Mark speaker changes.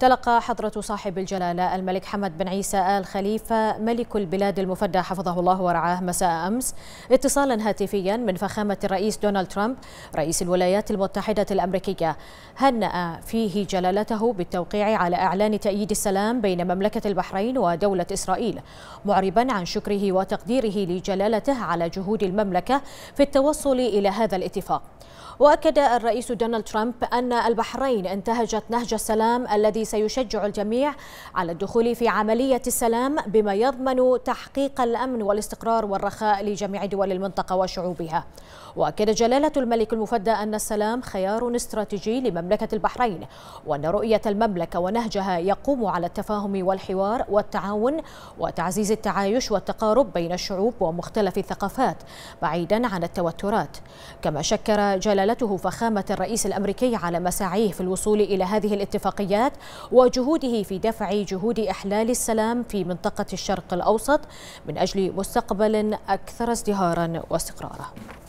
Speaker 1: تلقى حضرة صاحب الجلالة الملك حمد بن عيسى آل خليفة ملك البلاد المفدى حفظه الله ورعاه مساء أمس اتصالا هاتفيا من فخامة الرئيس دونالد ترامب رئيس الولايات المتحدة الأمريكية هنأ فيه جلالته بالتوقيع على إعلان تأييد السلام بين مملكة البحرين ودولة إسرائيل معربا عن شكره وتقديره لجلالته على جهود المملكة في التوصل إلى هذا الاتفاق وأكد الرئيس دونالد ترامب أن البحرين انتهجت نهج السلام الذي سيشجع الجميع على الدخول في عملية السلام بما يضمن تحقيق الأمن والاستقرار والرخاء لجميع دول المنطقة وشعوبها وأكد جلالة الملك المفدى أن السلام خيار استراتيجي لمملكة البحرين وأن رؤية المملكة ونهجها يقوم على التفاهم والحوار والتعاون وتعزيز التعايش والتقارب بين الشعوب ومختلف الثقافات بعيدا عن التوترات كما شكر جلالته فخامة الرئيس الأمريكي على مساعيه في الوصول إلى هذه الاتفاقيات وجهوده في دفع جهود إحلال السلام في منطقة الشرق الأوسط من أجل مستقبل أكثر ازدهارا واستقرارا